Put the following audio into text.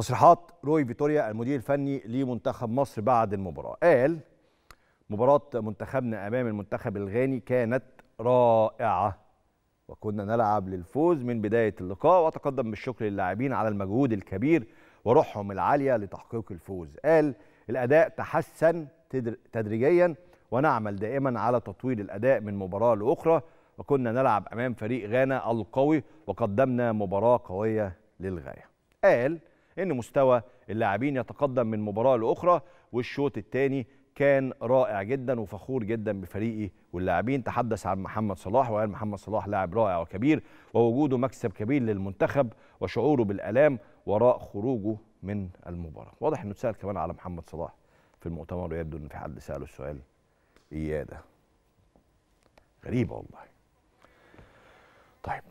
تصريحات روي فيتوريا المدير الفني لمنتخب مصر بعد المباراة قال مباراة منتخبنا أمام المنتخب الغاني كانت رائعة وكنا نلعب للفوز من بداية اللقاء وتقدم بالشكر للاعبين على المجهود الكبير وروحهم العالية لتحقيق الفوز قال الأداء تحسن تدريجيا ونعمل دائما على تطوير الأداء من مباراة لأخرى وكنا نلعب أمام فريق غانا القوي وقدمنا مباراة قوية للغاية قال ان مستوى اللاعبين يتقدم من مباراه لاخرى والشوط الثاني كان رائع جدا وفخور جدا بفريقي واللاعبين تحدث عن محمد صلاح وقال محمد صلاح لاعب رائع وكبير ووجوده مكسب كبير للمنتخب وشعوره بالالام وراء خروجه من المباراه واضح انه اتسال كمان على محمد صلاح في المؤتمر ويبدو ان في حد ساله السؤال اياه ده غريبه والله طيب